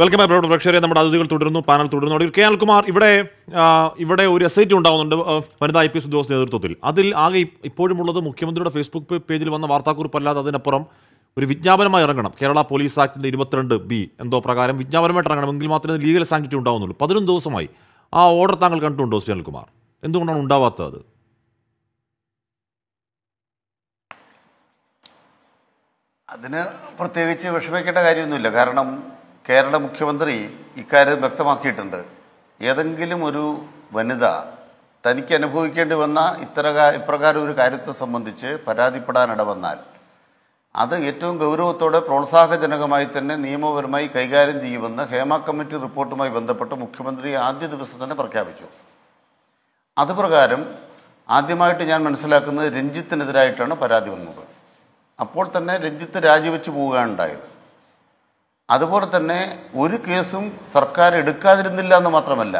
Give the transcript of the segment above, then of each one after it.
welcome abroad പ്രേക്ഷകരെ നമ്മുടെ അതിഥികൾ തുടരുന്നു പാനൽ തുടരുന്നു അവിടെ കെ അൽകുമാർ ഇവിടെ ഇവിടെ ഒരു എസ് ഐ ടി ഉണ്ടാവുന്നുണ്ട് വനിതാ ഐ പി എസ് ഉദ്യോഗസ്ഥ നേതൃത്വത്തിൽ അതിൽ ആകെ ഇപ്പോഴുമുള്ളത് മുഖ്യമന്ത്രിയുടെ ഫേസ്ബുക്ക് പേജിൽ വന്ന വാർത്താക്കുറിപ്പ് അല്ലാതെ അതിനപ്പുറം ഒരു വിജ്ഞാപനമായി ഇറങ്ങണം കേരള പോലീസ് ആക്ടിൻ്റെ ഇരുപത്തിരണ്ട് ബി എന്തോ പ്രകാരം വിജ്ഞാപനമായിട്ട് ഇറങ്ങണം എങ്കിൽ മാത്രമേ ലീഗൽ സാങ്ക്ടിറ്റി ഉണ്ടാവുന്നുള്ളൂ പതിനൊന്ന് ദിവസമായി ആ ഓർഡർ താങ്കൾ കണ്ടിട്ടുണ്ടോ ശ്രീ കുമാർ എന്തുകൊണ്ടാണ് ഉണ്ടാവാത്തത് അതിന് പ്രത്യേകിച്ച് വിഷമിക്കേണ്ട കാര്യമൊന്നുമില്ല കാരണം കേരള മുഖ്യമന്ത്രി ഇക്കാര്യം വ്യക്തമാക്കിയിട്ടുണ്ട് ഏതെങ്കിലും ഒരു വനിത തനിക്ക് അനുഭവിക്കേണ്ടി വന്ന ഇത്തരകാ ഇപ്രകാരം ഒരു കാര്യത്തെ സംബന്ധിച്ച് പരാതിപ്പെടാനിട വന്നാൽ അത് ഏറ്റവും ഗൗരവത്തോടെ പ്രോത്സാഹജനകമായി തന്നെ നിയമപരമായി കൈകാര്യം ചെയ്യുമെന്ന് ഹേമ കമ്മിറ്റി റിപ്പോർട്ടുമായി ബന്ധപ്പെട്ട് മുഖ്യമന്ത്രി ആദ്യ ദിവസം തന്നെ പ്രഖ്യാപിച്ചു അതുപ്രകാരം ആദ്യമായിട്ട് ഞാൻ മനസ്സിലാക്കുന്നത് രഞ്ജിത്തിനെതിരായിട്ടാണ് പരാതി വന്നത് അപ്പോൾ തന്നെ രഞ്ജിത്ത് രാജിവെച്ച് പോവുകയാണ് ഉണ്ടായത് അതുപോലെ തന്നെ ഒരു കേസും സർക്കാർ എടുക്കാതിരുന്നില്ല എന്ന് മാത്രമല്ല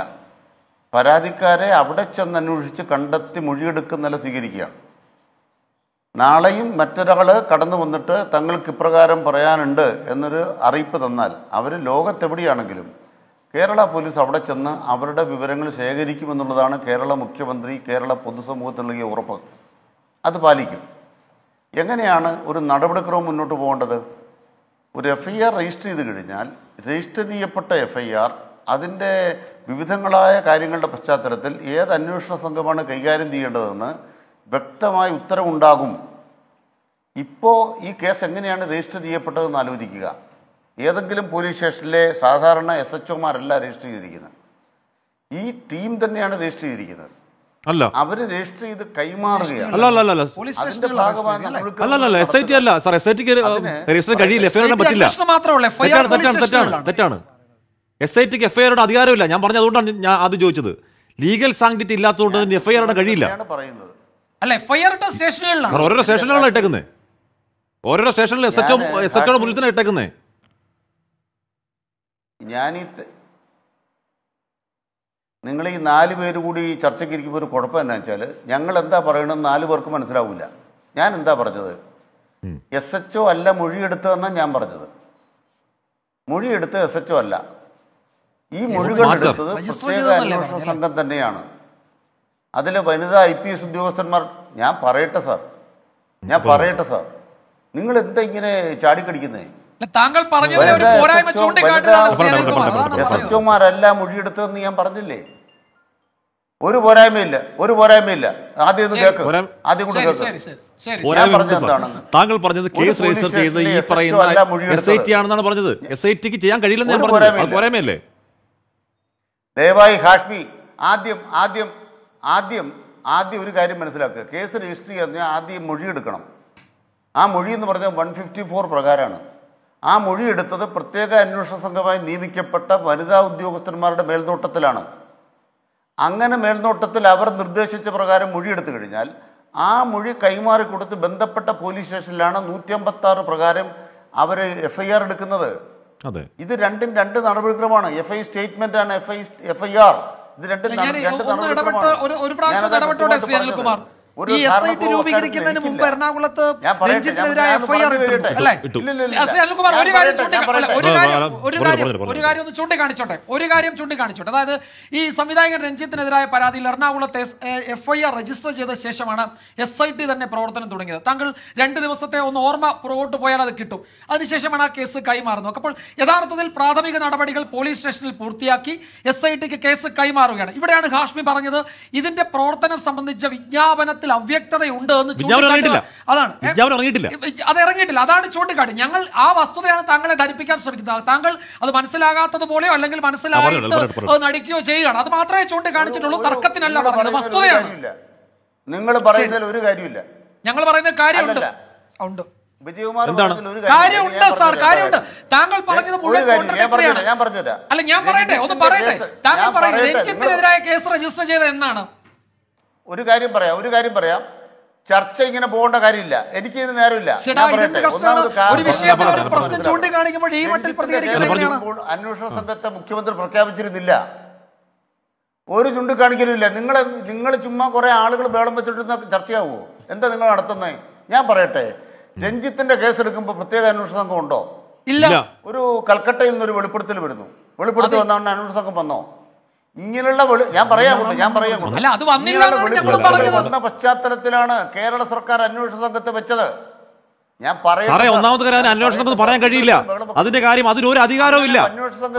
പരാതിക്കാരെ അവിടെ ചെന്ന് അന്വേഷിച്ച് കണ്ടെത്തി മൊഴിയെടുക്കുന്ന നില സ്വീകരിക്കുകയാണ് നാളെയും മറ്റൊരാൾ കടന്നു വന്നിട്ട് തങ്ങൾക്ക് ഇപ്രകാരം പറയാനുണ്ട് എന്നൊരു അറിയിപ്പ് തന്നാൽ അവർ ലോകത്തെവിടെയാണെങ്കിലും കേരള പോലീസ് അവിടെ ചെന്ന് അവരുടെ വിവരങ്ങൾ ശേഖരിക്കുമെന്നുള്ളതാണ് കേരള മുഖ്യമന്ത്രി കേരള പൊതുസമൂഹത്തിന് നൽകിയ ഉറപ്പ് അത് പാലിക്കും എങ്ങനെയാണ് ഒരു നടപടിക്രമം മുന്നോട്ട് പോകേണ്ടത് ഒരു എഫ് ഐ ആർ രജിസ്റ്റർ ചെയ്ത് കഴിഞ്ഞാൽ രജിസ്റ്റർ ചെയ്യപ്പെട്ട എഫ് ഐ ആർ അതിൻ്റെ വിവിധങ്ങളായ കാര്യങ്ങളുടെ പശ്ചാത്തലത്തിൽ ഏത് അന്വേഷണ സംഘമാണ് കൈകാര്യം ചെയ്യേണ്ടതെന്ന് വ്യക്തമായി ഉത്തരവുണ്ടാകും ഇപ്പോൾ ഈ കേസ് എങ്ങനെയാണ് രജിസ്റ്റർ ചെയ്യപ്പെട്ടതെന്ന് ആലോചിക്കുക ഏതെങ്കിലും പോലീസ് സ്റ്റേഷനിലെ സാധാരണ എസ് എച്ച് ഒമാരല്ല രജിസ്റ്റർ ചെയ്തിരിക്കുന്നത് ഈ ടീം തന്നെയാണ് രജിസ്റ്റർ ചെയ്തിരിക്കുന്നത് അല്ല അവര് രജിസ്റ്റർ ചെയ്ത് കൈമാറുകയാണ് അല്ല എസ് ഐ അല്ല ടിക്ക് എഫ്ഐആർ പറ്റില്ല തെറ്റാണ് തെറ്റാണ് എസ് ഐ ടിക്ക് എഫ്ഐആറുടെ അധികാരമില്ല ഞാൻ പറഞ്ഞത് അതുകൊണ്ടാണ് ഞാൻ അത് ചോദിച്ചത് ലീഗൽ സാങ്ക്ടിറ്റി ഇല്ലാത്തതുകൊണ്ട് എഫ്ഐആറുടെ കഴിയില്ല അല്ല എഫ്ഐആർ സ്റ്റേഷനുകളിലാണ് ഓരോരോ സ്റ്റേഷനിലാണ് ഇട്ടേക്കുന്നത് ഓരോരോ സ്റ്റേഷനിൽ എസ് എച്ച് എസ് എച്ച് ഇട്ടേക്കുന്നത് ഞാൻ നിങ്ങൾ ഈ നാല് പേര് കൂടി ചർച്ചയ്ക്ക് ഇരിക്കുമ്പോൾ ഒരു കുഴപ്പം എന്താ വെച്ചാൽ ഞങ്ങൾ എന്താ പറയണമെന്ന് നാല് പേർക്ക് മനസ്സിലാവില്ല ഞാൻ എന്താ പറഞ്ഞത് എസ് എച്ച് ഒ അല്ല മൊഴിയെടുത്തതെന്നാണ് ഞാൻ പറഞ്ഞത് മൊഴിയെടുത്ത് എസ് എച്ച് ഒ അല്ല ഈ മൊഴികൾ എടുത്തത് പ്രത്യേക അന്വേഷണ സംഘം തന്നെയാണ് അതിൽ വനിതാ ഐ പി എസ് ഉദ്യോഗസ്ഥന്മാർ ഞാൻ പറയട്ടെ സാർ ഞാൻ പറയട്ടെ സാർ നിങ്ങൾ എന്താ ഇങ്ങനെ ചാടിക്കടിക്കുന്നേ താങ്കൾ പറഞ്ഞതിലെ ഒരു പോരായ്മ ചൂണ്ടിക്കാട്ടിയതാണ് സ്നേഹകുമാർ സത്യകുമാരെല്ലാം മൊഴിയെടുത്തതെന്ന് ഞാൻ പറഞ്ഞില്ലേ ഒരു പോരായ്മയില്ല ഒരു പോരായ്മയില്ല ആദ്യം ഒന്ന് കേൾക്ക് ആദ്യം കൂടെ താങ്കൾ പറഞ്ഞത് കേസ് രജിസ്റ്റർ ചെയ്യുന്ന ഈ പറയുന്ന എസ് ഐ ടി ആണെന്നാണ് പറഞ്ഞത് എസ് ഐ ടിക്ക് ചെയ്യാൻ കഴിയില്ലെന്ന് ഞാൻ പറഞ്ഞത് പോരായ്മയല്ലേ ദയവായി ഹാഷ്മി ആദ്യം ആദ്യം ആദ്യം ആദ്യം ഒരു കാര്യം മനസ്സിലാക്കുക കേസ് രജിസ്റ്റർ ചെയ്യാൻ ആദ്യം മൊഴി ആ മൊഴി എന്ന് പറഞ്ഞാൽ വൺ ഫിഫ്റ്റി ഫോർ പ്രകാരമാണ് ആ മൊഴി എടുത്തത് പ്രത്യേക അന്വേഷണ സംഘമായി നിയമിക്കപ്പെട്ട വനിതാ ഉദ്യോഗസ്ഥന്മാരുടെ മേൽനോട്ടത്തിലാണ് അങ്ങനെ മേൽനോട്ടത്തിൽ അവർ നിർദ്ദേശിച്ച പ്രകാരം മൊഴിയെടുത്തു കഴിഞ്ഞാൽ ആ മൊഴി കൈമാറി കൊടുത്ത് ബന്ധപ്പെട്ട പോലീസ് സ്റ്റേഷനിലാണ് നൂറ്റി അമ്പത്തി പ്രകാരം അവർ എഫ് ഐ ആർ എടുക്കുന്നത് ഇത് രണ്ടും രണ്ട് നടപടിക്രമമാണ് എഫ് ഐ സ്റ്റേറ്റ്മെന്റ് ആണ് F I F I R ഇത് രണ്ടും രണ്ട് നടപടിക്രമമാണ് ഈ എസ് ഐ ടി രൂപീകരിക്കുന്നതിന് മുമ്പ് എറണാകുളത്ത് രഞ്ജിത്തിനെതിരായ എഫ്ഐആർ ഒരു കാര്യം ഒരു കാര്യം ഒന്ന് ഒരു കാര്യം ചൂണ്ടിക്കാണിച്ചോട്ടെ അതായത് ഈ സംവിധായകൻ രഞ്ജിത്തിനെതിരായ പരാതിയിൽ എറണാകുളത്ത് എഫ്ഐആർ രജിസ്റ്റർ ചെയ്ത ശേഷമാണ് എസ് ഐ ടി തന്നെ പ്രവർത്തനം തുടങ്ങിയത് താങ്കൾ രണ്ട് ദിവസത്തെ ഒന്ന് ഓർമ്മ പുറകോട്ട് പോയാൽ അത് കിട്ടും അതിനുശേഷമാണ് ആ കേസ് കൈമാറുന്നത് അപ്പോൾ യഥാർത്ഥത്തിൽ പ്രാഥമിക നടപടികൾ പോലീസ് സ്റ്റേഷനിൽ പൂർത്തിയാക്കി എസ് ഐ ടിക്ക് കേസ് കൈമാറുകയാണ് ഇവിടെയാണ് ഹാഷ്മി പറഞ്ഞത് ഇതിന്റെ പ്രവർത്തനം സംബന്ധിച്ച വിജ്ഞാപന വിജ്ഞാപനത്തിൽ അവ്യക്തതയുണ്ട് എന്ന് ചൂണ്ടിക്കാട്ടില്ല അതാണ് അത് ഇറങ്ങിയിട്ടില്ല അതാണ് ചൂണ്ടിക്കാട്ടി ഞങ്ങൾ ആ വസ്തുതയാണ് താങ്കളെ ധരിപ്പിക്കാൻ ശ്രമിക്കുന്നത് താങ്കൾ അത് മനസ്സിലാകാത്തതുപോലെയോ അല്ലെങ്കിൽ മനസ്സിലായിട്ട് നടിക്കുകയോ ചെയ്യുകയാണ് അത് മാത്രമേ ചൂണ്ടിക്കാണിച്ചിട്ടുള്ളൂ തർക്കത്തിനല്ല പറഞ്ഞത് വസ്തുതയാണ് നിങ്ങൾ പറയുന്നതിൽ ഒരു കാര്യമില്ല ഞങ്ങൾ പറയുന്ന കാര്യമുണ്ട് ഉണ്ട് കാര്യമുണ്ട് സാർ കാര്യമുണ്ട് താങ്കൾ പറഞ്ഞത് മുഴുവൻ കോൺട്രഡിക്ടറിയാണ് അല്ല ഞാൻ പറയട്ടെ ഒന്ന് പറയട്ടെ താങ്കൾ പറയട്ടെ രഞ്ജിത്തിനെതിരായ കേസ് രജിസ്റ്റർ ചെയ്ത എന്നാണ് ഒരു കാര്യം പറയാം ഒരു കാര്യം പറയാം ചർച്ച ഇങ്ങനെ പോകേണ്ട കാര്യമില്ല എനിക്ക് ഇതിന് നേരമില്ല അന്വേഷണ സംഘത്തെ മുഖ്യമന്ത്രി പ്രഖ്യാപിച്ചിരുന്നില്ല ഒരു ഇല്ല നിങ്ങൾ നിങ്ങൾ ചുമ്മാ കുറെ ആളുകൾ ബേളം വെച്ചിട്ടിരുന്ന ചർച്ചയാവുമോ എന്താ നിങ്ങൾ നടത്തുന്നത് ഞാൻ പറയട്ടെ രഞ്ജിത്തിന്റെ കേസ് എടുക്കുമ്പോൾ പ്രത്യേക അന്വേഷണ സംഘം ഉണ്ടോ ഇല്ല ഒരു കൽക്കട്ടയിൽ നിന്ന് ഒരു വെളിപ്പെടുത്തൽ വരുന്നു വെളിപ്പെടുത്തി വന്നവൻ അന്വേഷണ സംഘം വന്നോ ഇങ്ങനെയുള്ള ഞാൻ പറയാമുള്ളൂ ഞാൻ പറയാമുള്ളൂ പശ്ചാത്തലത്തിലാണ് കേരള സർക്കാർ അന്വേഷണ സംഘത്തെ വെച്ചത് ഞാൻ പറയാം ഒന്നാമത്തെ കാര്യം അന്വേഷണം പറയാൻ കഴിയില്ല അതിന്റെ കാര്യം അതിനൊരു അധികാരമില്ല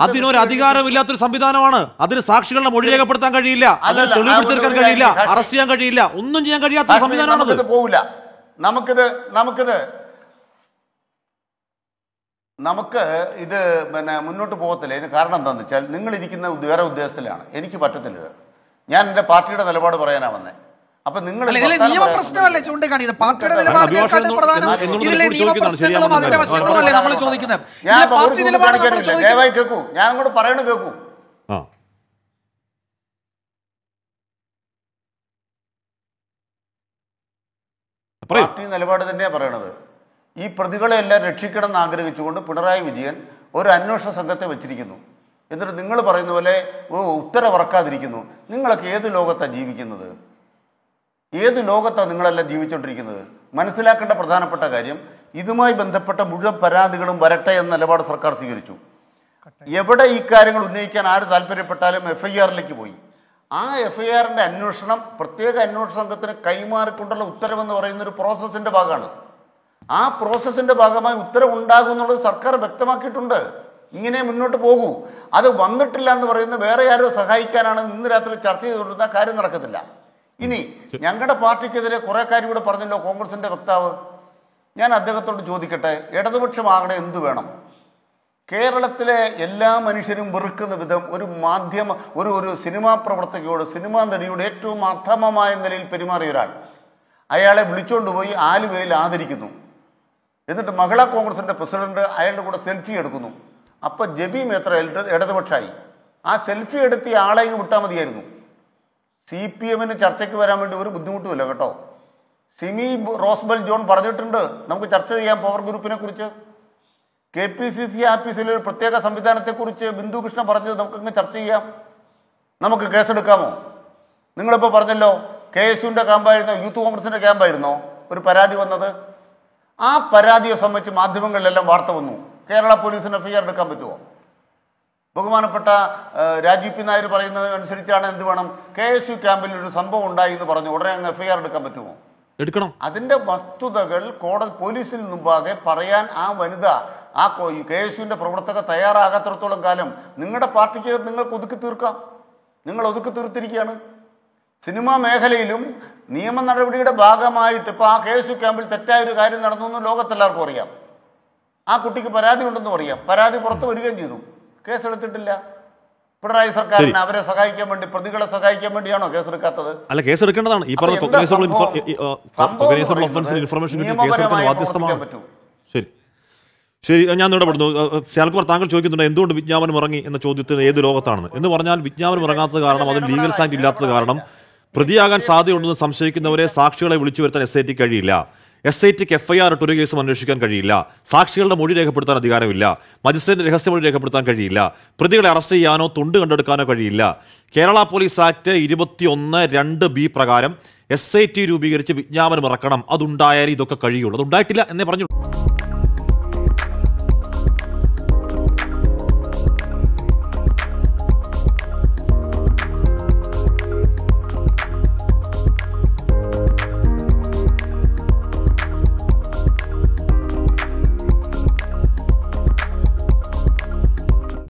അതിനൊരു അധികാരമില്ലാത്തൊരു സംവിധാനമാണ് അതിന് സാക്ഷികളുടെ മൊഴി രേഖപ്പെടുത്താൻ കഴിയില്ല അതിന് തെളിവ് പിടിച്ചെടുക്കാൻ കഴിയില്ല അറസ്റ്റ് ചെയ്യാൻ കഴിയില്ല ഒന്നും ചെയ്യാൻ കഴിയാത്ത സംവിധാനമാണത് പോകില്ല നമുക്കിത് നമുക്കിത് നമുക്ക് ഇത് പിന്നെ മുന്നോട്ട് പോകത്തില്ല ഇതിന് കാരണം എന്താണെന്ന് വെച്ചാൽ നിങ്ങളിരിക്കുന്ന വേറെ ഉദ്ദേശത്തിലാണ് എനിക്ക് പറ്റത്തില്ല ഇത് ഞാൻ എൻ്റെ പാർട്ടിയുടെ നിലപാട് പറയാനാ വന്നേ അപ്പൊ നിങ്ങൾ നിയമപ്രശ്നമല്ലേ പാർട്ടിയുടെ പ്രധാനം ഇതിലെ നമ്മൾ ചോദിക്കുന്നത് പാർട്ടി ദയവായി കേൾക്കൂ ഞാൻ അങ്ങോട്ട് പറയണ കേൾക്കൂ പാർട്ടി നിലപാട് തന്നെയാ പറയണത് ഈ പ്രതികളെയെല്ലാം രക്ഷിക്കണമെന്ന് ആഗ്രഹിച്ചുകൊണ്ട് പിണറായി വിജയൻ ഒരു അന്വേഷണ സംഘത്തെ വെച്ചിരിക്കുന്നു എന്നിട്ട് നിങ്ങൾ പറയുന്ന പോലെ ഉത്തരവിറക്കാതിരിക്കുന്നു നിങ്ങളൊക്കെ ഏത് ലോകത്താണ് ജീവിക്കുന്നത് ഏത് ലോകത്താണ് നിങ്ങളെല്ലാം ജീവിച്ചുകൊണ്ടിരിക്കുന്നത് മനസ്സിലാക്കേണ്ട പ്രധാനപ്പെട്ട കാര്യം ഇതുമായി ബന്ധപ്പെട്ട മുഴുവൻ പരാതികളും വരട്ടെ എന്ന നിലപാട് സർക്കാർ സ്വീകരിച്ചു എവിടെ ഈ കാര്യങ്ങൾ ഉന്നയിക്കാൻ ആര് താല്പര്യപ്പെട്ടാലും എഫ് ഐ ആറിലേക്ക് പോയി ആ എഫ് ഐ ആറിൻ്റെ അന്വേഷണം പ്രത്യേക അന്വേഷണ സംഘത്തിന് കൈമാറിക്കൊണ്ടുള്ള ഉത്തരവെന്ന് പറയുന്ന ഒരു പ്രോസസ്സിൻ്റെ ഭാഗമാണ് ആ പ്രോസസ്സിൻ്റെ ഭാഗമായി ഉത്തരവുണ്ടാകും എന്നുള്ളത് സർക്കാർ വ്യക്തമാക്കിയിട്ടുണ്ട് ഇങ്ങനെ മുന്നോട്ട് പോകൂ അത് വന്നിട്ടില്ല എന്ന് പറയുന്ന വേറെ ആരോ സഹായിക്കാനാണ് ഇന്ന് രാത്രി ചർച്ച ചെയ്തുകൊണ്ടിരുന്ന കാര്യം നടക്കത്തില്ല ഇനി ഞങ്ങളുടെ പാർട്ടിക്കെതിരെ കുറേ കാര്യം കൂടെ പറഞ്ഞല്ലോ കോൺഗ്രസിൻ്റെ വക്താവ് ഞാൻ അദ്ദേഹത്തോട് ചോദിക്കട്ടെ ഇടതുപക്ഷമാകണേ എന്തു വേണം കേരളത്തിലെ എല്ലാ മനുഷ്യരും വെറുക്കുന്ന വിധം ഒരു മാധ്യമ ഒരു ഒരു സിനിമാ പ്രവർത്തകയോട് സിനിമാ നടിയോട് ഏറ്റവും അധമമായ നിലയിൽ പെരുമാറിയ ഒരാൾ അയാളെ വിളിച്ചുകൊണ്ടുപോയി ആലുവയിൽ ആദരിക്കുന്നു എന്നിട്ട് മഹിളാ കോൺഗ്രസിന്റെ പ്രസിഡന്റ് അയാളുടെ കൂടെ സെൽഫി എടുക്കുന്നു അപ്പൊ ജബി മേത്ര ഇടതുപക്ഷമായി ആ സെൽഫി എടുത്ത് ആളെ ഇങ്ങ് വിട്ടാൽ മതിയായിരുന്നു സി പി എമ്മിന് ചർച്ചയ്ക്ക് വരാൻ വേണ്ടി ഒരു ബുദ്ധിമുട്ടുമില്ല കേട്ടോ സിമി റോസ്ബൽ ജോൺ പറഞ്ഞിട്ടുണ്ട് നമുക്ക് ചർച്ച ചെയ്യാം പവർ ഗ്രൂപ്പിനെ കുറിച്ച് കെ പി സി സി ആഫീസിലെ ഒരു പ്രത്യേക സംവിധാനത്തെക്കുറിച്ച് ബിന്ദു കൃഷ്ണ പറഞ്ഞത് നമുക്കങ്ങ് ചർച്ച ചെയ്യാം നമുക്ക് കേസെടുക്കാമോ നിങ്ങളിപ്പോൾ പറഞ്ഞല്ലോ കെ എസ് യുവിൻ്റെ ക്യാമ്പായിരുന്നോ യൂത്ത് കോൺഗ്രസിൻ്റെ ക്യാമ്പായിരുന്നോ ഒരു പരാതി വന്നത് ആ പരാതിയെ സംബന്ധിച്ച് മാധ്യമങ്ങളിലെല്ലാം വാർത്ത വന്നു കേരള പോലീസിന് എഫ്ഐആർ എടുക്കാൻ പറ്റുമോ ബഹുമാനപ്പെട്ട രാജീവ് പി നായർ പറയുന്നത് അനുസരിച്ചാണ് എന്ത് വേണം കെ എസ് യു ക്യാമ്പിൽ ഒരു സംഭവം ഉണ്ടായി എന്ന് പറഞ്ഞു ഉടനെ അങ്ങ് എഫ്ഐആർ എടുക്കാൻ പറ്റുമോ എടുക്കണം അതിന്റെ വസ്തുതകൾ കോടതി പോലീസിന് മുമ്പാകെ പറയാൻ ആ വനിത ആ കെ എസ് യുവിന്റെ പ്രവർത്തക തയ്യാറാകാത്തടത്തോളം കാലം നിങ്ങളുടെ പാർട്ടിക്ക് നിങ്ങൾക്ക് ഒതുക്കി തീർക്കാം നിങ്ങൾ ഒതുക്കി തീർത്തിരിക്കുകയാണ് സിനിമാ മേഖലയിലും നിയമ നടപടിയുടെ ഭാഗമായിട്ട് ഇപ്പോൾ ആ കെ എസ് ക്യാമ്പിൽ തെറ്റായ ഒരു കാര്യം നടന്നു എന്ന് ലോകത്തെല്ലാവർക്കും അറിയാം ആ കുട്ടിക്ക് പരാതി ഉണ്ടെന്നും അറിയാം പരാതി പുറത്തു വരികയും ചെയ്തു കേസെടുത്തിട്ടില്ല പിണറായി സർക്കാരിന് അവരെ സഹായിക്കാൻ വേണ്ടി പ്രതികളെ സഹായിക്കാൻ വേണ്ടിയാണോ കേസെടുക്കാത്തത് അല്ല കേസെടുക്കേണ്ടതാണ് ഈ പറഞ്ഞ ഇൻഫർമേഷൻ ശരി ശരി ഞാൻ ഇടപെടുന്നു ശാൽക്കുമാർ താങ്കൾ ചോദിക്കുന്നുണ്ട് എന്തുകൊണ്ട് വിജ്ഞാപനം ഇറങ്ങി എന്ന ചോദ്യത്തിന് ഏത് ലോകത്താണ് എന്ന് പറഞ്ഞാൽ വിജ്ഞാപനം ഇറങ്ങാത്തത് കാരണം അതിന് ലീഗൽ സാൻഡ് ഇല്ലാത്തത് കാരണം പ്രതിയാകാൻ സാധ്യതയുണ്ടെന്ന് സംശയിക്കുന്നവരെ സാക്ഷികളെ വിളിച്ചു വരുത്താൻ എസ് ഐ ടി കഴിയില്ല എസ് ഐ ടിക്ക് എഫ്ഐആർ ഇട്ടൊരു കേസും അന്വേഷിക്കാൻ കഴിയില്ല സാക്ഷികളുടെ മൊഴി രേഖപ്പെടുത്താൻ അധികാരമില്ല മജിസ്ട്രേറ്റ് രഹസ്യമൊഴി രേഖപ്പെടുത്താൻ കഴിയില്ല പ്രതികളെ അറസ്റ്റ് ചെയ്യാനോ തുണ്ട് കണ്ടെടുക്കാനോ കഴിയില്ല കേരള പോലീസ് ആക്ട് ഒന്ന് രണ്ട് ബി പ്രകാരം എസ് ഐ ടി രൂപീകരിച്ച് വിജ്ഞാപനം ഇറക്കണം അതുണ്ടായാലേ ഇതൊക്കെ കഴിയുള്ളൂ അതുണ്ടായിട്ടില്ല എന്നേ പറഞ്ഞു